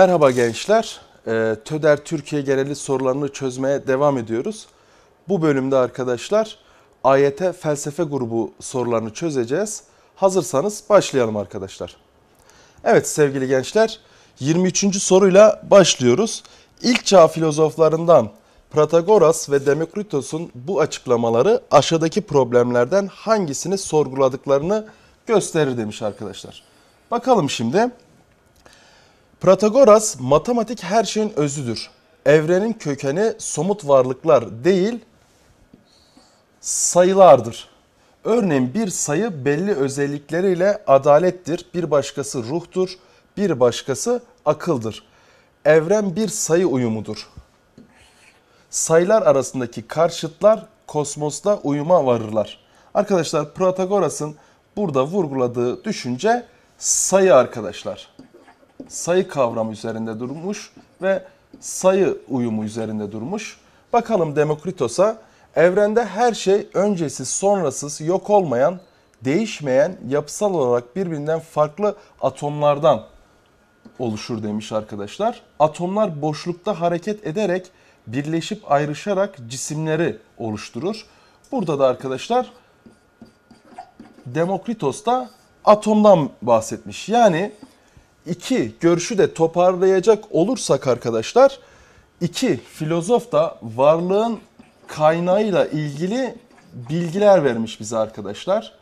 Merhaba gençler. E, TÖDER Türkiye Geneli sorularını çözmeye devam ediyoruz. Bu bölümde arkadaşlar AYT felsefe grubu sorularını çözeceğiz. Hazırsanız başlayalım arkadaşlar. Evet sevgili gençler 23. soruyla başlıyoruz. İlk çağ filozoflarından Protagoras ve Demokritos'un bu açıklamaları aşağıdaki problemlerden hangisini sorguladıklarını gösterir demiş arkadaşlar. Bakalım şimdi. Protagoras matematik her şeyin özüdür. Evrenin kökeni somut varlıklar değil sayılardır. Örneğin bir sayı belli özellikleriyle adalettir, bir başkası ruhtur, bir başkası akıldır. Evren bir sayı uyumudur. Sayılar arasındaki karşıtlar kosmosla uyuma varırlar. Arkadaşlar Protagoras'ın burada vurguladığı düşünce sayı arkadaşlar sayı kavramı üzerinde durmuş ve sayı uyumu üzerinde durmuş. Bakalım Demokritos'a evrende her şey öncesiz sonrasız yok olmayan, değişmeyen, yapısal olarak birbirinden farklı atomlardan oluşur demiş arkadaşlar. Atomlar boşlukta hareket ederek birleşip ayrışarak cisimleri oluşturur. Burada da arkadaşlar Demokritos da atomdan bahsetmiş. Yani iki görüşü de toparlayacak olursak arkadaşlar iki filozof da varlığın kaynağıyla ilgili bilgiler vermiş bize arkadaşlar.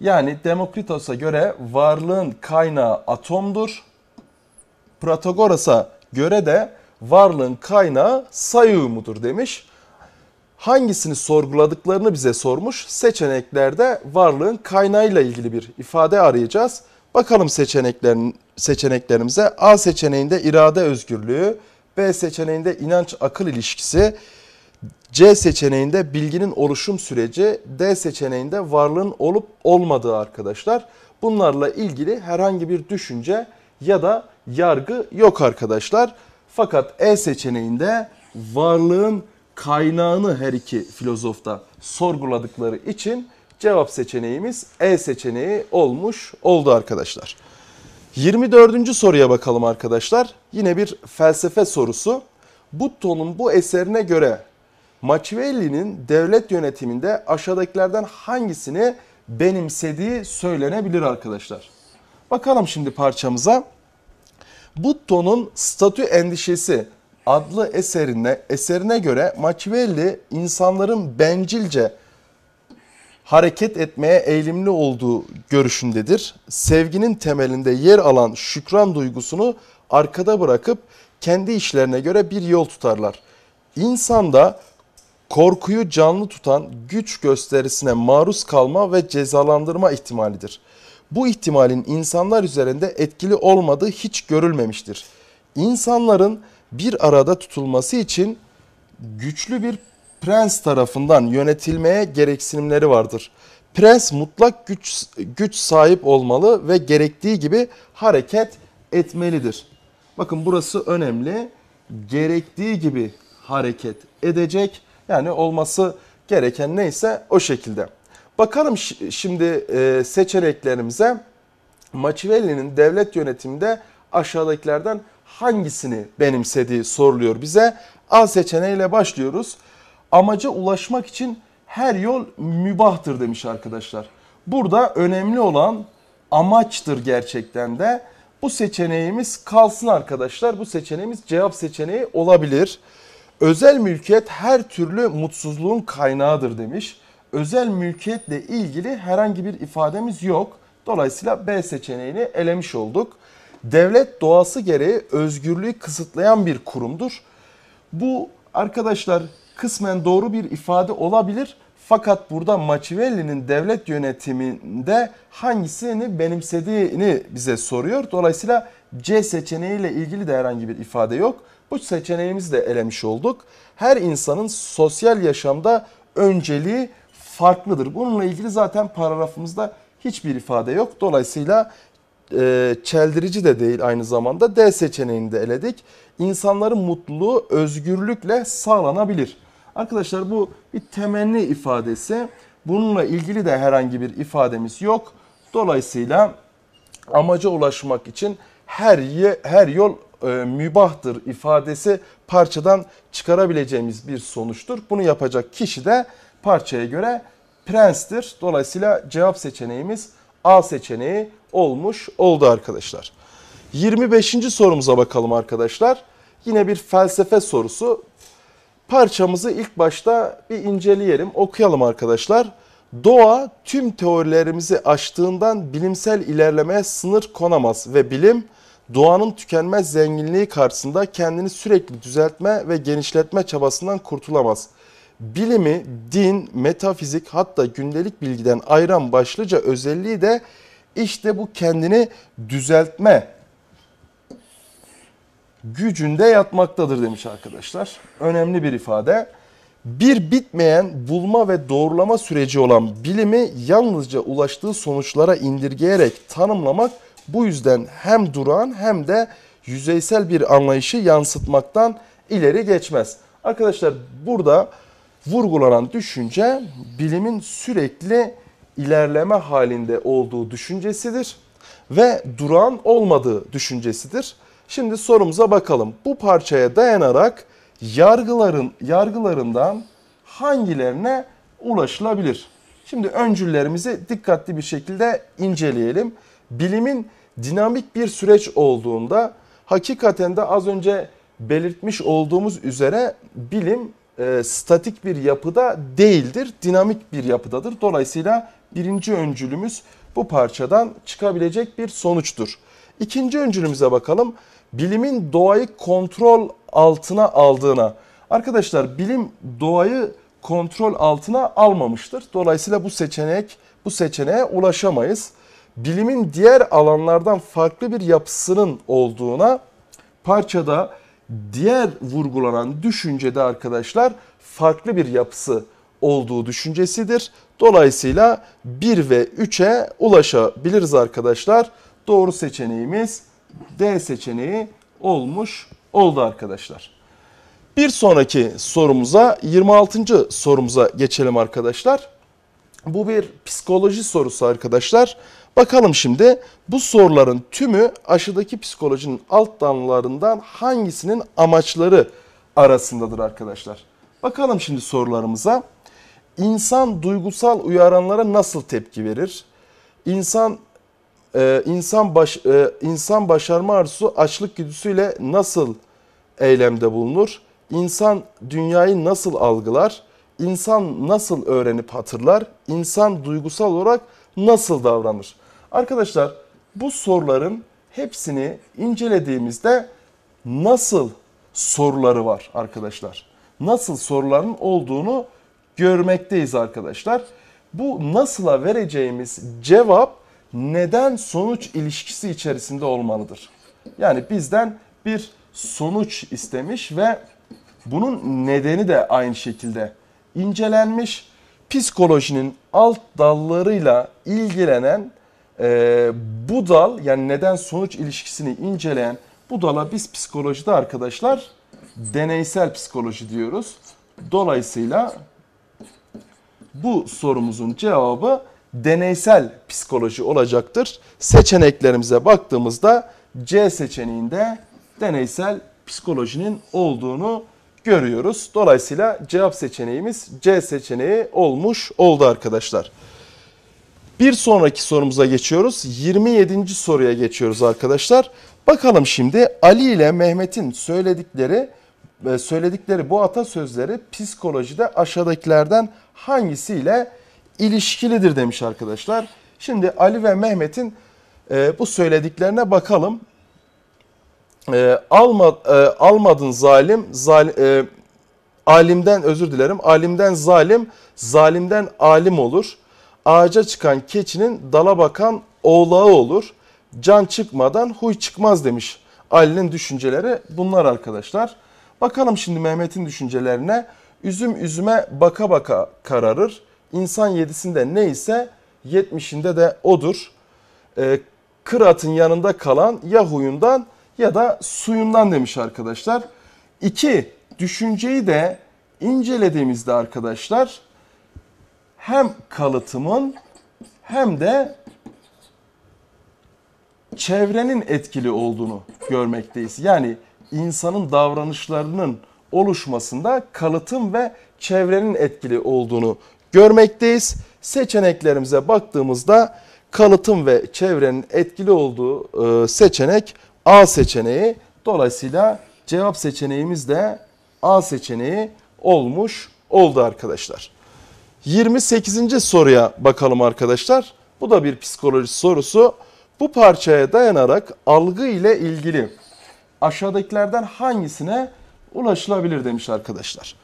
Yani Demokritos'a göre varlığın kaynağı atomdur. Protagoras'a göre de varlığın kaynağı sayı mudur demiş. Hangisini sorguladıklarını bize sormuş. Seçeneklerde varlığın kaynağıyla ilgili bir ifade arayacağız. Bakalım seçeneklerin, seçeneklerimize. A seçeneğinde irade özgürlüğü, B seçeneğinde inanç akıl ilişkisi, C seçeneğinde bilginin oluşum süreci, D seçeneğinde varlığın olup olmadığı arkadaşlar. Bunlarla ilgili herhangi bir düşünce ya da yargı yok arkadaşlar. Fakat E seçeneğinde varlığın kaynağını her iki filozofta sorguladıkları için Cevap seçeneğimiz E seçeneği olmuş oldu arkadaşlar. 24. soruya bakalım arkadaşlar. Yine bir felsefe sorusu. Butto'nun bu eserine göre Machiavelli'nin devlet yönetiminde aşağıdakilerden hangisini benimsediği söylenebilir arkadaşlar. Bakalım şimdi parçamıza. Butto'nun Statü Endişesi adlı eserine, eserine göre Machiavelli insanların bencilce hareket etmeye eğilimli olduğu görüşündedir. Sevginin temelinde yer alan şükran duygusunu arkada bırakıp kendi işlerine göre bir yol tutarlar. İnsanda korkuyu canlı tutan güç gösterisine maruz kalma ve cezalandırma ihtimalidir. Bu ihtimalin insanlar üzerinde etkili olmadığı hiç görülmemiştir. İnsanların bir arada tutulması için güçlü bir prens tarafından yönetilmeye gereksinimleri vardır. Prens mutlak güç güç sahip olmalı ve gerektiği gibi hareket etmelidir. Bakın burası önemli. Gerektiği gibi hareket edecek. Yani olması gereken neyse o şekilde. Bakalım şimdi e, seçeneklerimize. Machiavelli'nin devlet yönetiminde aşağıdakilerden hangisini benimsediği soruluyor bize. A seçeneğiyle başlıyoruz amaca ulaşmak için her yol mübahtır demiş arkadaşlar. Burada önemli olan amaçtır gerçekten de. Bu seçeneğimiz kalsın arkadaşlar. Bu seçeneğimiz cevap seçeneği olabilir. Özel mülkiyet her türlü mutsuzluğun kaynağıdır demiş. Özel mülkiyetle ilgili herhangi bir ifademiz yok. Dolayısıyla B seçeneğini elemiş olduk. Devlet doğası gereği özgürlüğü kısıtlayan bir kurumdur. Bu arkadaşlar kısmen doğru bir ifade olabilir. Fakat burada Machiavelli'nin devlet yönetiminde hangisini benimsediğini bize soruyor. Dolayısıyla C seçeneğiyle ilgili de herhangi bir ifade yok. Bu seçeneğimizi de elemiş olduk. Her insanın sosyal yaşamda önceliği farklıdır. Bununla ilgili zaten paragrafımızda hiçbir ifade yok. Dolayısıyla e, çeldirici de değil aynı zamanda D seçeneğini de eledik. İnsanların mutluluğu özgürlükle sağlanabilir. Arkadaşlar bu bir temenni ifadesi. Bununla ilgili de herhangi bir ifademiz yok. Dolayısıyla amaca ulaşmak için her ye, her yol e, mübahtır ifadesi parçadan çıkarabileceğimiz bir sonuçtur. Bunu yapacak kişi de parçaya göre prenstir. Dolayısıyla cevap seçeneğimiz A seçeneği olmuş oldu arkadaşlar. 25. sorumuza bakalım arkadaşlar. Yine bir felsefe sorusu. Parçamızı ilk başta bir inceleyelim, okuyalım arkadaşlar. Doğa tüm teorilerimizi aştığından bilimsel ilerlemeye sınır konamaz ve bilim doğanın tükenmez zenginliği karşısında kendini sürekli düzeltme ve genişletme çabasından kurtulamaz. Bilimi, din, metafizik hatta gündelik bilgiden ayıran başlıca özelliği de işte bu kendini düzeltme gücünde yatmaktadır demiş arkadaşlar. Önemli bir ifade. Bir bitmeyen bulma ve doğrulama süreci olan bilimi yalnızca ulaştığı sonuçlara indirgeyerek tanımlamak bu yüzden hem durağan hem de yüzeysel bir anlayışı yansıtmaktan ileri geçmez. Arkadaşlar burada vurgulanan düşünce bilimin sürekli ilerleme halinde olduğu düşüncesidir ve durağan olmadığı düşüncesidir. Şimdi sorumuza bakalım. Bu parçaya dayanarak yargıların yargılarından hangilerine ulaşılabilir? Şimdi öncüllerimizi dikkatli bir şekilde inceleyelim. Bilimin dinamik bir süreç olduğunda hakikaten de az önce belirtmiş olduğumuz üzere bilim e, statik bir yapıda değildir, dinamik bir yapıdadır. Dolayısıyla birinci öncülümüz bu parçadan çıkabilecek bir sonuçtur. İkinci öncülümüze bakalım bilimin doğayı kontrol altına aldığına. Arkadaşlar bilim doğayı kontrol altına almamıştır. Dolayısıyla bu seçenek bu seçeneğe ulaşamayız. Bilimin diğer alanlardan farklı bir yapısının olduğuna parçada diğer vurgulanan düşüncede arkadaşlar farklı bir yapısı olduğu düşüncesidir. Dolayısıyla 1 ve 3'e ulaşabiliriz arkadaşlar. Doğru seçeneğimiz D seçeneği olmuş oldu arkadaşlar. Bir sonraki sorumuza 26. sorumuza geçelim arkadaşlar. Bu bir psikoloji sorusu arkadaşlar. Bakalım şimdi bu soruların tümü aşıdaki psikolojinin alt dallarından hangisinin amaçları arasındadır arkadaşlar. Bakalım şimdi sorularımıza. İnsan duygusal uyaranlara nasıl tepki verir? İnsan e, insan baş e, insan başarma arzusu açlık güdüsüyle nasıl eylemde bulunur? İnsan dünyayı nasıl algılar? İnsan nasıl öğrenip hatırlar? İnsan duygusal olarak nasıl davranır? Arkadaşlar bu soruların hepsini incelediğimizde nasıl soruları var arkadaşlar. Nasıl soruların olduğunu görmekteyiz arkadaşlar. Bu nasıla vereceğimiz cevap neden sonuç ilişkisi içerisinde olmalıdır. Yani bizden bir sonuç istemiş ve bunun nedeni de aynı şekilde incelenmiş. Psikolojinin alt dallarıyla ilgilenen e, bu dal yani neden sonuç ilişkisini inceleyen bu dala biz psikolojide arkadaşlar deneysel psikoloji diyoruz. Dolayısıyla bu sorumuzun cevabı deneysel psikoloji olacaktır. Seçeneklerimize baktığımızda C seçeneğinde deneysel psikolojinin olduğunu görüyoruz. Dolayısıyla cevap seçeneğimiz C seçeneği olmuş oldu arkadaşlar. Bir sonraki sorumuza geçiyoruz. 27. soruya geçiyoruz arkadaşlar. Bakalım şimdi Ali ile Mehmet'in söyledikleri e, söyledikleri bu atasözleri psikolojide aşağıdakilerden hangisiyle ilişkilidir demiş arkadaşlar. Şimdi Ali ve Mehmet'in e, bu söylediklerine bakalım. E, alma, e, almadın zalim, zal, e, alimden özür dilerim, alimden zalim, zalimden alim olur. Ağaca çıkan keçinin dala bakan oğlağı olur. Can çıkmadan huy çıkmaz demiş Ali'nin düşünceleri bunlar arkadaşlar. Bakalım şimdi Mehmet'in düşüncelerine. Üzüm üzüme baka baka kararır. İnsan yedisinde neyse yetmişinde de odur. E, ee, kıratın yanında kalan ya huyundan ya da suyundan demiş arkadaşlar. İki, düşünceyi de incelediğimizde arkadaşlar hem kalıtımın hem de çevrenin etkili olduğunu görmekteyiz. Yani insanın davranışlarının oluşmasında kalıtım ve çevrenin etkili olduğunu görmekteyiz. Seçeneklerimize baktığımızda kalıtım ve çevrenin etkili olduğu e, seçenek A seçeneği. Dolayısıyla cevap seçeneğimiz de A seçeneği olmuş oldu arkadaşlar. 28. soruya bakalım arkadaşlar. Bu da bir psikoloji sorusu. Bu parçaya dayanarak algı ile ilgili aşağıdakilerden hangisine ulaşılabilir demiş arkadaşlar.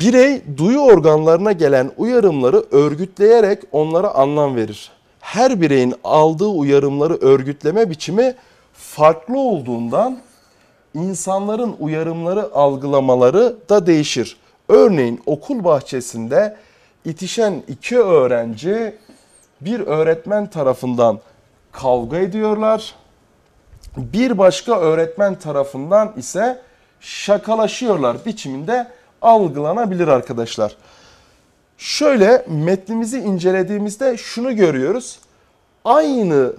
Birey duyu organlarına gelen uyarımları örgütleyerek onlara anlam verir. Her bireyin aldığı uyarımları örgütleme biçimi farklı olduğundan insanların uyarımları algılamaları da değişir. Örneğin okul bahçesinde itişen iki öğrenci bir öğretmen tarafından kavga ediyorlar. Bir başka öğretmen tarafından ise şakalaşıyorlar biçiminde algılanabilir arkadaşlar. Şöyle metnimizi incelediğimizde şunu görüyoruz. Aynı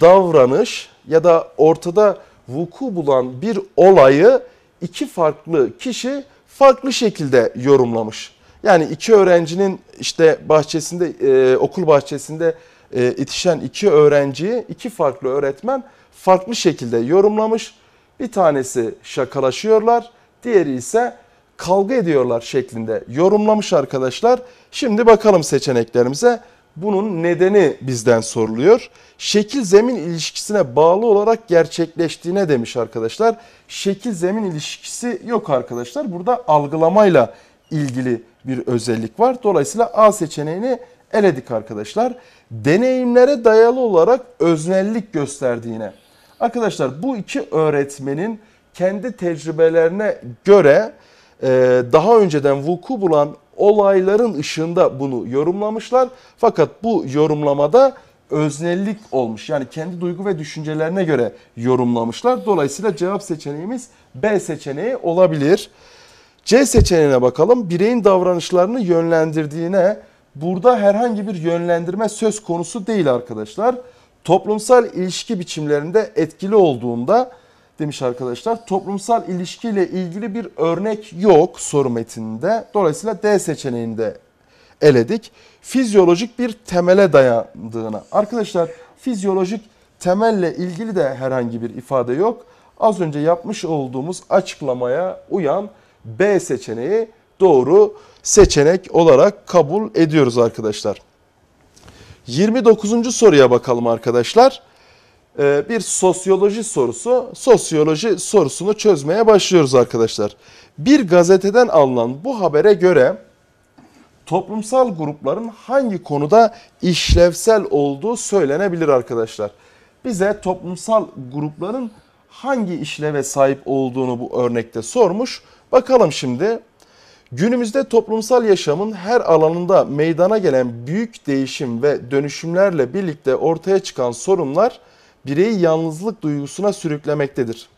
davranış ya da ortada vuku bulan bir olayı iki farklı kişi farklı şekilde yorumlamış. Yani iki öğrencinin işte bahçesinde e, okul bahçesinde e, itişen iki öğrenciyi iki farklı öğretmen farklı şekilde yorumlamış. Bir tanesi şakalaşıyorlar, diğeri ise kavga ediyorlar şeklinde yorumlamış arkadaşlar. Şimdi bakalım seçeneklerimize. Bunun nedeni bizden soruluyor. Şekil zemin ilişkisine bağlı olarak gerçekleştiğine demiş arkadaşlar. Şekil zemin ilişkisi yok arkadaşlar. Burada algılamayla ilgili bir özellik var. Dolayısıyla A seçeneğini eledik arkadaşlar. Deneyimlere dayalı olarak öznellik gösterdiğine. Arkadaşlar bu iki öğretmenin kendi tecrübelerine göre ee, daha önceden vuku bulan olayların ışığında bunu yorumlamışlar. Fakat bu yorumlamada öznellik olmuş. Yani kendi duygu ve düşüncelerine göre yorumlamışlar. Dolayısıyla cevap seçeneğimiz B seçeneği olabilir. C seçeneğine bakalım. Bireyin davranışlarını yönlendirdiğine burada herhangi bir yönlendirme söz konusu değil arkadaşlar. Toplumsal ilişki biçimlerinde etkili olduğunda demiş arkadaşlar. Toplumsal ilişkiyle ilgili bir örnek yok soru metninde. Dolayısıyla D seçeneğinde eledik. Fizyolojik bir temele dayandığına. Arkadaşlar fizyolojik temelle ilgili de herhangi bir ifade yok. Az önce yapmış olduğumuz açıklamaya uyan B seçeneği doğru seçenek olarak kabul ediyoruz arkadaşlar. 29. soruya bakalım arkadaşlar. Ee, bir sosyoloji sorusu. Sosyoloji sorusunu çözmeye başlıyoruz arkadaşlar. Bir gazeteden alınan bu habere göre toplumsal grupların hangi konuda işlevsel olduğu söylenebilir arkadaşlar. Bize toplumsal grupların hangi işleve sahip olduğunu bu örnekte sormuş. Bakalım şimdi. Günümüzde toplumsal yaşamın her alanında meydana gelen büyük değişim ve dönüşümlerle birlikte ortaya çıkan sorunlar bireyi yalnızlık duygusuna sürüklemektedir.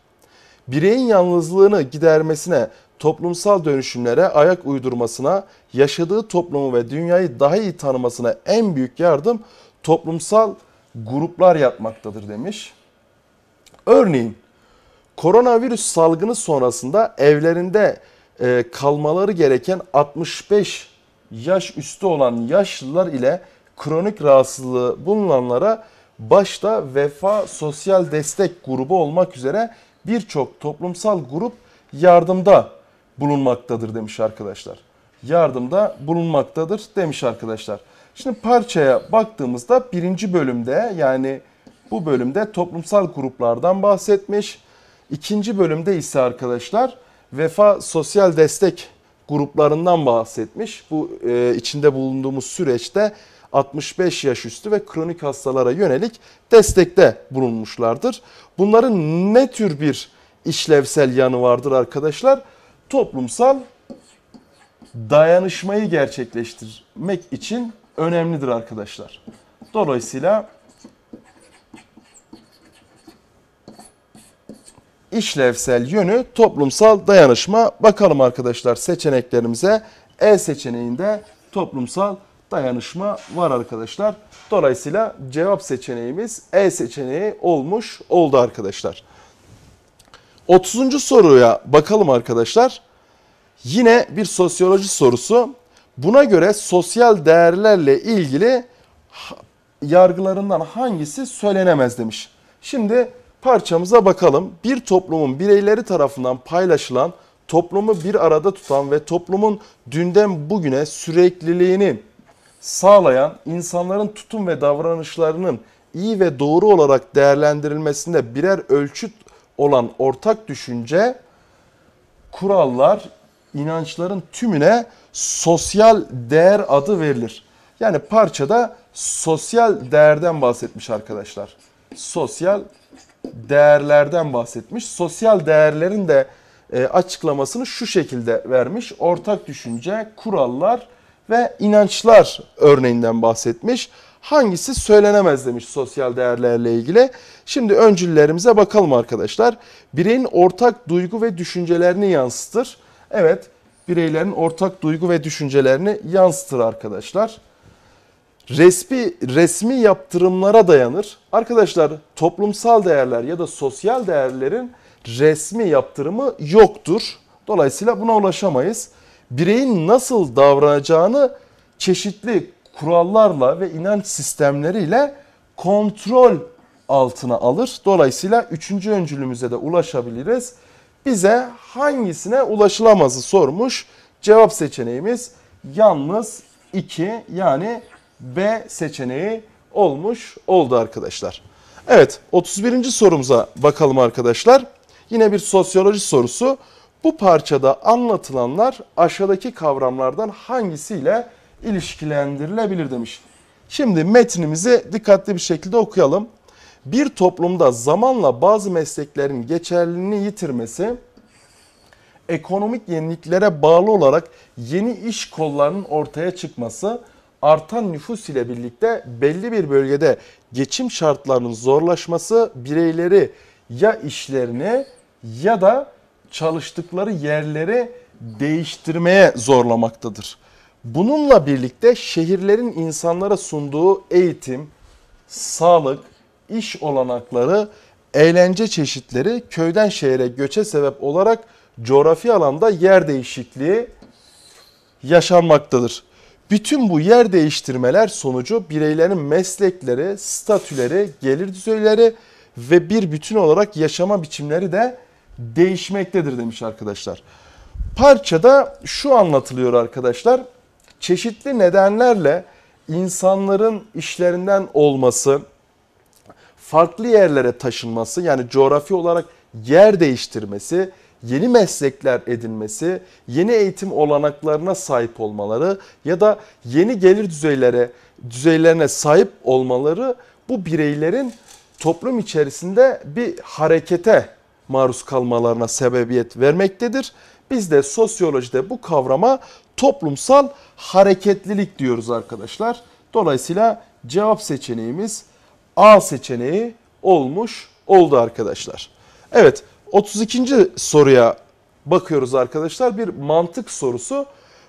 Bireyin yalnızlığını gidermesine, toplumsal dönüşümlere ayak uydurmasına, yaşadığı toplumu ve dünyayı daha iyi tanımasına en büyük yardım toplumsal gruplar yapmaktadır demiş. Örneğin koronavirüs salgını sonrasında evlerinde e, kalmaları gereken 65 yaş üstü olan yaşlılar ile kronik rahatsızlığı bulunanlara başta Vefa Sosyal Destek Grubu olmak üzere birçok toplumsal grup yardımda bulunmaktadır demiş arkadaşlar. Yardımda bulunmaktadır demiş arkadaşlar. Şimdi parçaya baktığımızda birinci bölümde yani bu bölümde toplumsal gruplardan bahsetmiş. İkinci bölümde ise arkadaşlar Vefa Sosyal Destek gruplarından bahsetmiş. Bu e, içinde bulunduğumuz süreçte 65 yaş üstü ve kronik hastalara yönelik destekte bulunmuşlardır. Bunların ne tür bir işlevsel yanı vardır arkadaşlar? Toplumsal dayanışmayı gerçekleştirmek için önemlidir arkadaşlar. Dolayısıyla işlevsel yönü toplumsal dayanışma. Bakalım arkadaşlar seçeneklerimize. E seçeneğinde toplumsal dayanışma var arkadaşlar. Dolayısıyla cevap seçeneğimiz E seçeneği olmuş oldu arkadaşlar. 30. soruya bakalım arkadaşlar. Yine bir sosyoloji sorusu. Buna göre sosyal değerlerle ilgili yargılarından hangisi söylenemez demiş. Şimdi parçamıza bakalım. Bir toplumun bireyleri tarafından paylaşılan, toplumu bir arada tutan ve toplumun dünden bugüne sürekliliğinin sağlayan insanların tutum ve davranışlarının iyi ve doğru olarak değerlendirilmesinde birer ölçüt olan ortak düşünce kurallar inançların tümüne sosyal değer adı verilir. Yani parçada sosyal değerden bahsetmiş arkadaşlar. Sosyal değerlerden bahsetmiş. Sosyal değerlerin de e, açıklamasını şu şekilde vermiş. Ortak düşünce, kurallar, ve inançlar örneğinden bahsetmiş. Hangisi söylenemez demiş sosyal değerlerle ilgili. Şimdi öncüllerimize bakalım arkadaşlar. Bireyin ortak duygu ve düşüncelerini yansıtır. Evet bireylerin ortak duygu ve düşüncelerini yansıtır arkadaşlar. Resmi, resmi yaptırımlara dayanır. Arkadaşlar toplumsal değerler ya da sosyal değerlerin resmi yaptırımı yoktur. Dolayısıyla buna ulaşamayız bireyin nasıl davranacağını çeşitli kurallarla ve inanç sistemleriyle kontrol altına alır. Dolayısıyla üçüncü öncülümüze de ulaşabiliriz. Bize hangisine ulaşılamazı sormuş. Cevap seçeneğimiz yalnız 2 yani B seçeneği olmuş oldu arkadaşlar. Evet 31. sorumuza bakalım arkadaşlar. Yine bir sosyoloji sorusu. Bu parçada anlatılanlar aşağıdaki kavramlardan hangisiyle ilişkilendirilebilir demiş. Şimdi metnimizi dikkatli bir şekilde okuyalım. Bir toplumda zamanla bazı mesleklerin geçerliliğini yitirmesi, ekonomik yeniliklere bağlı olarak yeni iş kollarının ortaya çıkması, artan nüfus ile birlikte belli bir bölgede geçim şartlarının zorlaşması bireyleri ya işlerini ya da çalıştıkları yerlere değiştirmeye zorlamaktadır. Bununla birlikte şehirlerin insanlara sunduğu eğitim, sağlık, iş olanakları, eğlence çeşitleri köyden şehre göçe sebep olarak coğrafi alanda yer değişikliği yaşanmaktadır. Bütün bu yer değiştirmeler sonucu bireylerin meslekleri, statüleri, gelir düzeyleri ve bir bütün olarak yaşama biçimleri de değişmektedir demiş arkadaşlar. Parçada şu anlatılıyor arkadaşlar. Çeşitli nedenlerle insanların işlerinden olması, farklı yerlere taşınması yani coğrafi olarak yer değiştirmesi, yeni meslekler edinmesi, yeni eğitim olanaklarına sahip olmaları ya da yeni gelir düzeylere düzeylerine sahip olmaları bu bireylerin toplum içerisinde bir harekete maruz kalmalarına sebebiyet vermektedir. Biz de sosyolojide bu kavrama toplumsal hareketlilik diyoruz arkadaşlar. Dolayısıyla cevap seçeneğimiz A seçeneği olmuş oldu arkadaşlar. Evet 32. soruya bakıyoruz arkadaşlar. Bir mantık sorusu.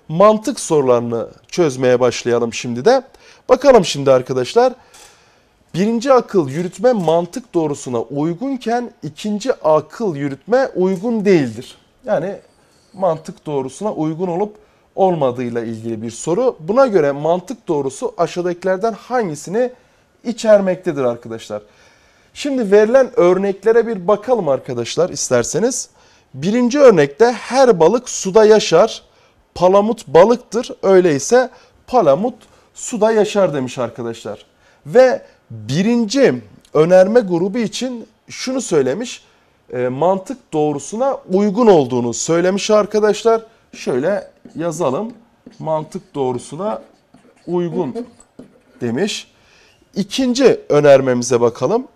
Mantık sorularını çözmeye başlayalım şimdi de. Bakalım şimdi arkadaşlar Birinci akıl yürütme mantık doğrusuna uygunken ikinci akıl yürütme uygun değildir. Yani mantık doğrusuna uygun olup olmadığıyla ilgili bir soru. Buna göre mantık doğrusu aşağıdakilerden hangisini içermektedir arkadaşlar? Şimdi verilen örneklere bir bakalım arkadaşlar isterseniz. Birinci örnekte her balık suda yaşar. Palamut balıktır. Öyleyse palamut suda yaşar demiş arkadaşlar. Ve Birinci önerme grubu için şunu söylemiş. E, mantık doğrusuna uygun olduğunu söylemiş arkadaşlar. Şöyle yazalım. Mantık doğrusuna uygun demiş. İkinci önermemize bakalım.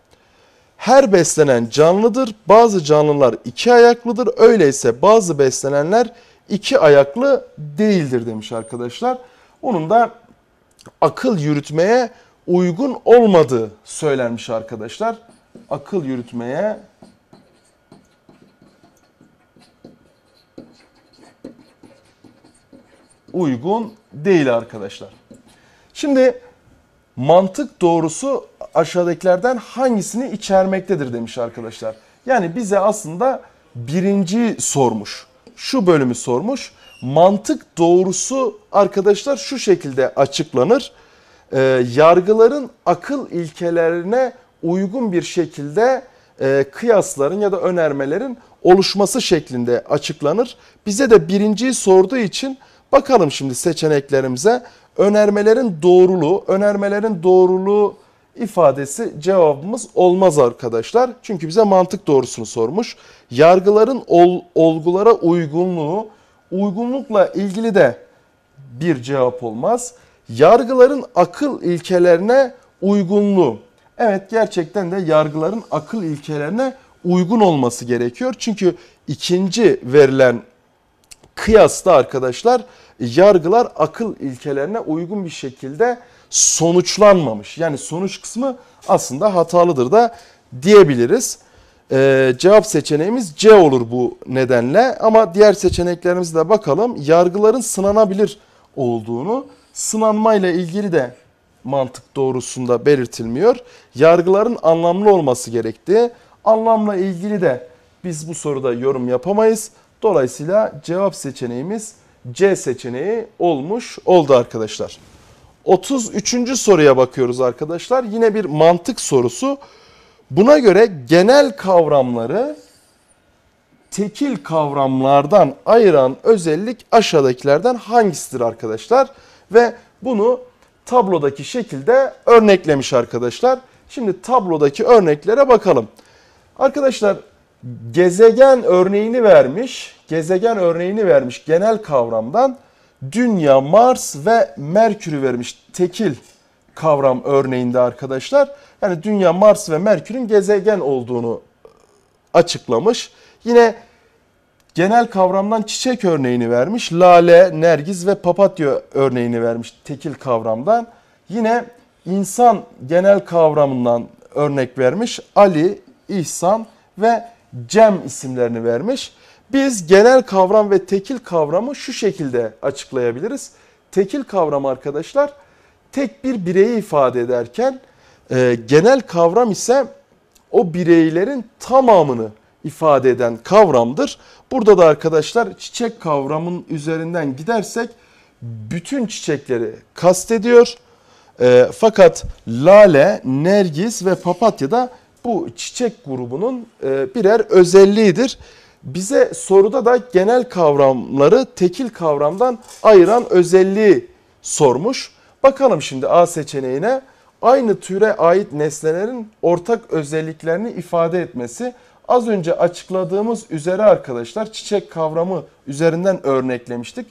Her beslenen canlıdır. Bazı canlılar iki ayaklıdır. Öyleyse bazı beslenenler iki ayaklı değildir demiş arkadaşlar. Onun da akıl yürütmeye uygun olmadığı söylenmiş arkadaşlar. Akıl yürütmeye uygun değil arkadaşlar. Şimdi mantık doğrusu aşağıdakilerden hangisini içermektedir demiş arkadaşlar. Yani bize aslında birinci sormuş. Şu bölümü sormuş. Mantık doğrusu arkadaşlar şu şekilde açıklanır e, yargıların akıl ilkelerine uygun bir şekilde e, kıyasların ya da önermelerin oluşması şeklinde açıklanır. Bize de birinciyi sorduğu için bakalım şimdi seçeneklerimize. Önermelerin doğruluğu, önermelerin doğruluğu ifadesi cevabımız olmaz arkadaşlar. Çünkü bize mantık doğrusunu sormuş. Yargıların ol, olgulara uygunluğu, uygunlukla ilgili de bir cevap olmaz yargıların akıl ilkelerine uygunluğu. Evet gerçekten de yargıların akıl ilkelerine uygun olması gerekiyor. Çünkü ikinci verilen kıyasta arkadaşlar yargılar akıl ilkelerine uygun bir şekilde sonuçlanmamış. Yani sonuç kısmı aslında hatalıdır da diyebiliriz. Ee, cevap seçeneğimiz C olur bu nedenle ama diğer seçeneklerimize de bakalım. Yargıların sınanabilir olduğunu Sınanmayla ilgili de mantık doğrusunda belirtilmiyor. Yargıların anlamlı olması gerektiği, anlamla ilgili de biz bu soruda yorum yapamayız. Dolayısıyla cevap seçeneğimiz C seçeneği olmuş oldu arkadaşlar. 33. soruya bakıyoruz arkadaşlar. Yine bir mantık sorusu. Buna göre genel kavramları tekil kavramlardan ayıran özellik aşağıdakilerden hangisidir arkadaşlar? Arkadaşlar ve bunu tablodaki şekilde örneklemiş arkadaşlar. Şimdi tablodaki örneklere bakalım. Arkadaşlar gezegen örneğini vermiş. Gezegen örneğini vermiş genel kavramdan Dünya, Mars ve Merkür'ü vermiş tekil kavram örneğinde arkadaşlar. Yani Dünya, Mars ve Merkür'ün gezegen olduğunu açıklamış. Yine genel kavramdan çiçek örneğini vermiş. Lale, nergiz ve papatya örneğini vermiş tekil kavramdan. Yine insan genel kavramından örnek vermiş. Ali, İhsan ve Cem isimlerini vermiş. Biz genel kavram ve tekil kavramı şu şekilde açıklayabiliriz. Tekil kavram arkadaşlar tek bir bireyi ifade ederken e, genel kavram ise o bireylerin tamamını ifade eden kavramdır. Burada da arkadaşlar çiçek kavramının üzerinden gidersek bütün çiçekleri kastediyor. E, fakat lale, nergis ve papatya da bu çiçek grubunun e, birer özelliğidir. Bize soruda da genel kavramları tekil kavramdan ayıran özelliği sormuş. Bakalım şimdi A seçeneğine aynı türe ait nesnelerin ortak özelliklerini ifade etmesi Az önce açıkladığımız üzere arkadaşlar çiçek kavramı üzerinden örneklemiştik.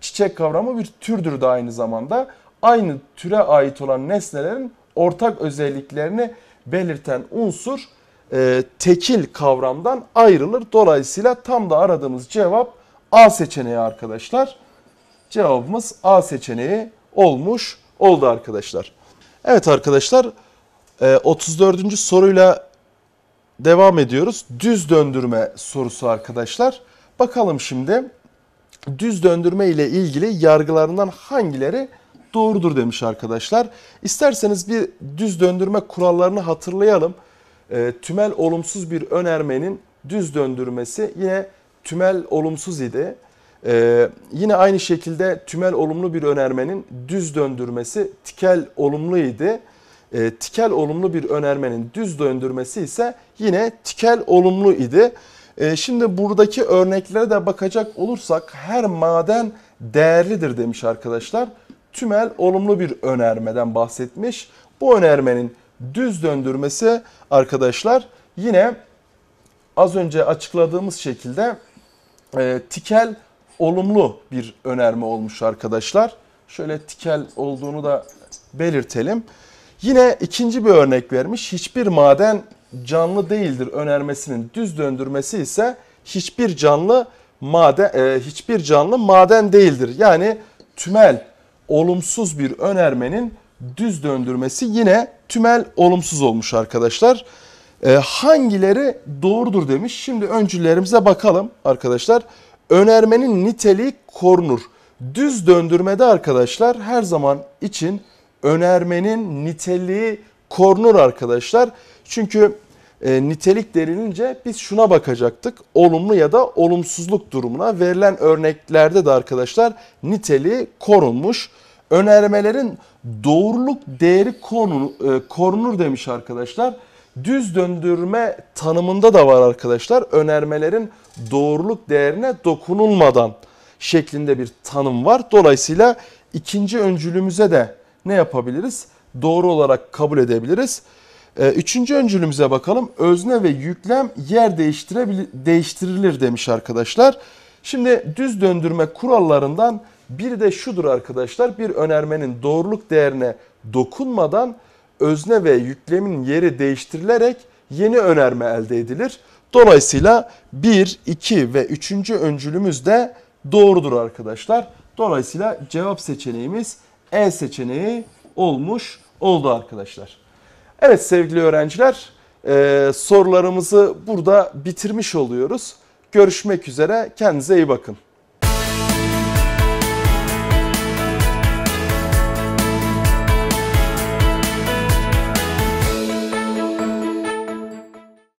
Çiçek kavramı bir türdür de aynı zamanda. Aynı türe ait olan nesnelerin ortak özelliklerini belirten unsur e, tekil kavramdan ayrılır. Dolayısıyla tam da aradığımız cevap A seçeneği arkadaşlar. Cevabımız A seçeneği olmuş oldu arkadaşlar. Evet arkadaşlar 34. E, soruyla devam ediyoruz. Düz döndürme sorusu arkadaşlar. Bakalım şimdi düz döndürme ile ilgili yargılarından hangileri doğrudur demiş arkadaşlar. İsterseniz bir düz döndürme kurallarını hatırlayalım. E, tümel olumsuz bir önermenin düz döndürmesi yine tümel olumsuz idi. E, yine aynı şekilde tümel olumlu bir önermenin düz döndürmesi tikel olumlu idi. E, tikel olumlu bir önermenin düz döndürmesi ise yine tikel olumlu idi. E, şimdi buradaki örneklere de bakacak olursak her maden değerlidir demiş arkadaşlar. Tümel olumlu bir önermeden bahsetmiş. Bu önermenin düz döndürmesi arkadaşlar yine az önce açıkladığımız şekilde e, tikel olumlu bir önerme olmuş arkadaşlar. Şöyle tikel olduğunu da belirtelim. Yine ikinci bir örnek vermiş. Hiçbir maden canlı değildir önermesinin düz döndürmesi ise hiçbir canlı maden e, hiçbir canlı maden değildir. Yani tümel olumsuz bir önermenin düz döndürmesi yine tümel olumsuz olmuş arkadaşlar. E, hangileri doğrudur demiş. Şimdi öncülerimize bakalım arkadaşlar. Önermenin niteliği korunur. Düz döndürmede arkadaşlar her zaman için önermenin niteliği korunur arkadaşlar. Çünkü e, nitelik denilince biz şuna bakacaktık. Olumlu ya da olumsuzluk durumuna verilen örneklerde de arkadaşlar niteliği korunmuş. Önermelerin doğruluk değeri konu, e, korunur demiş arkadaşlar. Düz döndürme tanımında da var arkadaşlar. Önermelerin doğruluk değerine dokunulmadan şeklinde bir tanım var. Dolayısıyla ikinci öncülümüze de ne yapabiliriz? Doğru olarak kabul edebiliriz. Ee, üçüncü öncülümüze bakalım. Özne ve yüklem yer değiştirilir demiş arkadaşlar. Şimdi düz döndürme kurallarından bir de şudur arkadaşlar. Bir önermenin doğruluk değerine dokunmadan özne ve yüklemin yeri değiştirilerek yeni önerme elde edilir. Dolayısıyla 1, 2 ve 3. öncülümüz de doğrudur arkadaşlar. Dolayısıyla cevap seçeneğimiz e seçeneği olmuş oldu arkadaşlar. Evet sevgili öğrenciler e, sorularımızı burada bitirmiş oluyoruz. Görüşmek üzere kendinize iyi bakın.